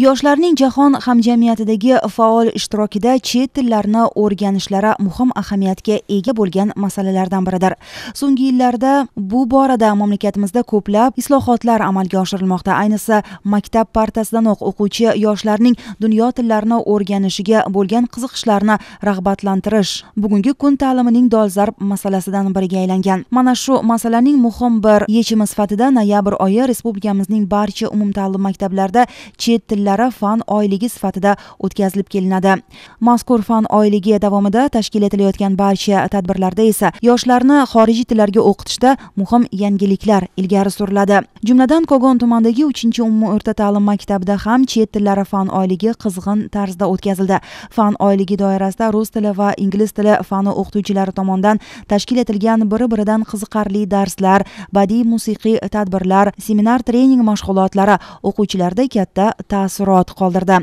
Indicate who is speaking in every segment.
Speaker 1: yoshlarning jahon hamjamiyatidagi faol ishtirokida chet tillarini o'rganishlari muhim ahamiyatga ega bo'lgan masalalardan biridir so'nggi yillarda bu borada mamlakatimizda ko'plab islohotlar amalga oshirilmoqda ayniqsa maktab partasidanoq o'quvchi yoshlarning dunyo tillarini o'rganishiga bo'lgan qiziqishlarini rag'batlantirish bugungi kun ta'limining dolzarb masalasidan biriga aylangan mana shu masalaning muhim bir yechimi sifatida noyabr oyi respublikamizning barcha umumta'lim maktablarida chet tillar ma'lumotlari fan oyligi sifatida o'tkazilib kelinadi mazkur fan oyligi davomida tashkil etilayotgan barcha tadbirlarda esa yoshlarni xorijiy tillarga o'qitishda muhim yangiliklar ilgari suriladi jumladan kogon tumanidagi uchinchi umumiy o'rta ta'lim maktabida ham chet tillari fan oyligi qizg'in tarzda o'tkazildi fan oyligi doirasida rus tili va ingliz tili fani o'qituvchilari tomonidan tashkil etilgan bir biridan qiziqarli darslar badiiy musiqiy tadbirlar seminar trening mashg'ulotlari o'quvchilarda katta ta'sir taassurot qoldirdi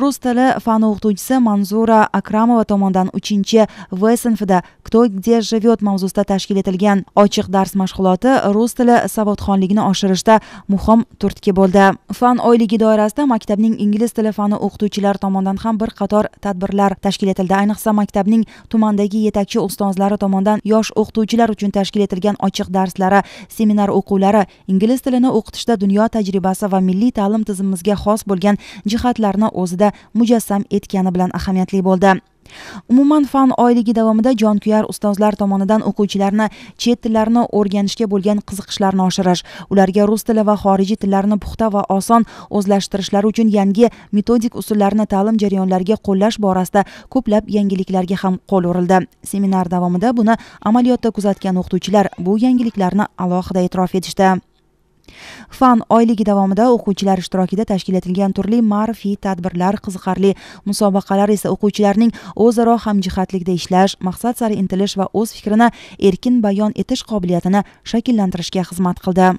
Speaker 1: rus tili fani o'qituvchisi manzura akramova tomonidan uchinchi v sinfida kto где живет mavzusida tashkil etilgan ochiq dars mashg'uloti rus tili savodxonligini oshirishda muhim turtki bo'ldi fan oyligi doirasida maktabning ingliz tili fani o'qituvchilari tomonidan ham bir qator tadbirlar tashkil etildi ayniqsa maktabning tumandagi yetakchi ustozlari tomonidan yosh o'qituvchilar uchun tashkil etilgan ochiq darslari seminar o'quvlari ingliz tilini o'qitishda dunyo tajribasi va milliy ta'lim tizimimizga xos bo'lgan bo'lgan jihatlarni o'zida mujassam etgani bilan ahamiyatli bo'ldi umuman fan oyligi davomida jonkuyar ustozlar tomonidan o'quvchilarni chet tillarini o'rganishga bo'lgan qiziqishlarini oshirish ularga rus tili va xorijiy tillarni puxta va oson o'zlashtirishlari uchun yangi metodik usullarni ta'lim jarayonlariga qo'llash borasida ko'plab yangiliklarga ham qo'l urildi seminar davomida buni amaliyotda kuzatgan o'qituvchilar bu yangiliklarni alohida e'tirof etishdi fan oyligi davomida o'quvchilar ishtirokida tashkil etilgan turli ma'rifiy tadbirlar qiziqarli musobaqalar esa o'quvchilarning o'zaro hamjihatlikda ishlash maqsad sari intilish va o'z fikrini erkin bayon etish qobiliyatini shakllantirishga xizmat qildi